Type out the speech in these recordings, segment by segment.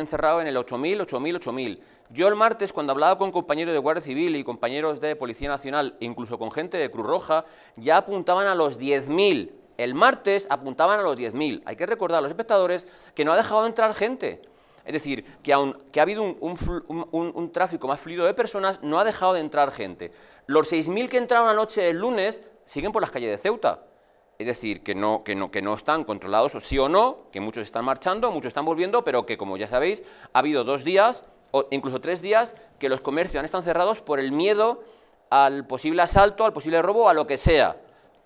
encerrado en el 8000, 8000, 8000. Yo el martes, cuando hablaba con compañeros de Guardia Civil y compañeros de Policía Nacional, incluso con gente de Cruz Roja, ya apuntaban a los 10.000. El martes apuntaban a los 10.000. Hay que recordar a los espectadores que no ha dejado de entrar gente. Es decir, que, aun, que ha habido un, un, tráfico más fluido de personas, no ha dejado de entrar gente. Los 6.000 que entraron anoche el lunes siguen por las calles de Ceuta es decir, que no, que, no, que no están controlados, o sí o no, que muchos están marchando, muchos están volviendo, pero que, como ya sabéis, ha habido dos días, o incluso tres días, que los comercios han estado cerrados por el miedo al posible asalto, al posible robo, a lo que sea.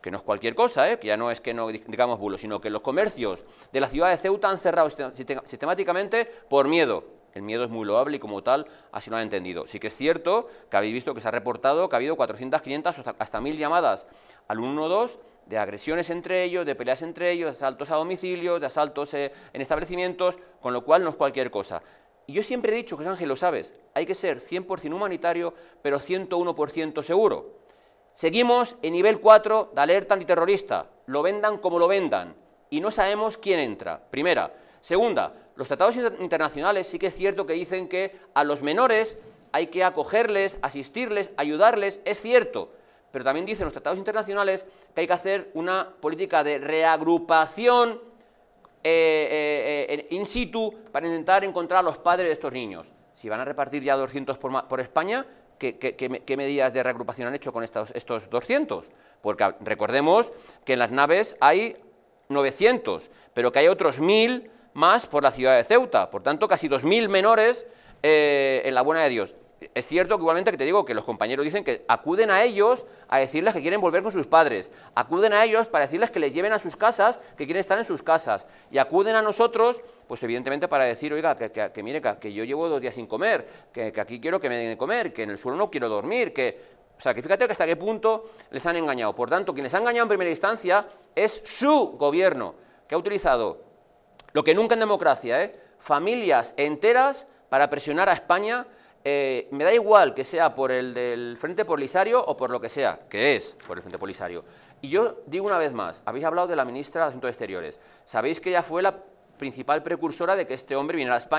Que no es cualquier cosa, ¿eh? que ya no es que no digamos bulos, sino que los comercios de la ciudad de Ceuta han cerrado sistemáticamente por miedo. El miedo es muy loable y como tal así lo han entendido. Sí que es cierto que habéis visto que se ha reportado que ha habido 400, 500, hasta 1000 llamadas al 112 de agresiones entre ellos, de peleas entre ellos, de asaltos a domicilios, de asaltos eh, en establecimientos, con lo cual no es cualquier cosa. Y yo siempre he dicho, José Ángel, lo sabes, hay que ser 100% humanitario, pero 101% seguro. Seguimos en nivel 4 de alerta antiterrorista, lo vendan como lo vendan, y no sabemos quién entra, primera. Segunda, los tratados internacionales sí que es cierto que dicen que a los menores hay que acogerles, asistirles, ayudarles, es cierto, pero también dicen los tratados internacionales que hay que hacer una política de reagrupación eh, eh, eh, in situ para intentar encontrar a los padres de estos niños. Si van a repartir ya 200 por, España, ¿qué, medidas de reagrupación han hecho con estos, estos 200? Porque recordemos que en las naves hay 900, pero que hay otros 1.000 más por la ciudad de Ceuta. Por tanto, casi 2.000 menores en la buena de Dios es cierto que igualmente que te digo que los compañeros dicen que acuden a ellos a decirles que quieren volver con sus padres, acuden a ellos para decirles que les lleven a sus casas, que quieren estar en sus casas, y acuden a nosotros, pues evidentemente para decir, oiga, que, mire, que, yo llevo dos días sin comer, que, aquí quiero que me den de comer, que en el suelo no quiero dormir, que... O sea, que fíjate hasta qué punto les han engañado. Por tanto, quienes les ha engañado en primera instancia es su gobierno, que ha utilizado lo que nunca en democracia, ¿eh? familias enteras para presionar a España eh, me da igual que sea por el del Frente Polisario o por lo que sea, que es por el Frente Polisario. Y yo digo una vez más, habéis hablado de la ministra de Asuntos Exteriores, sabéis que ella fue la principal precursora de que este hombre viniera a España.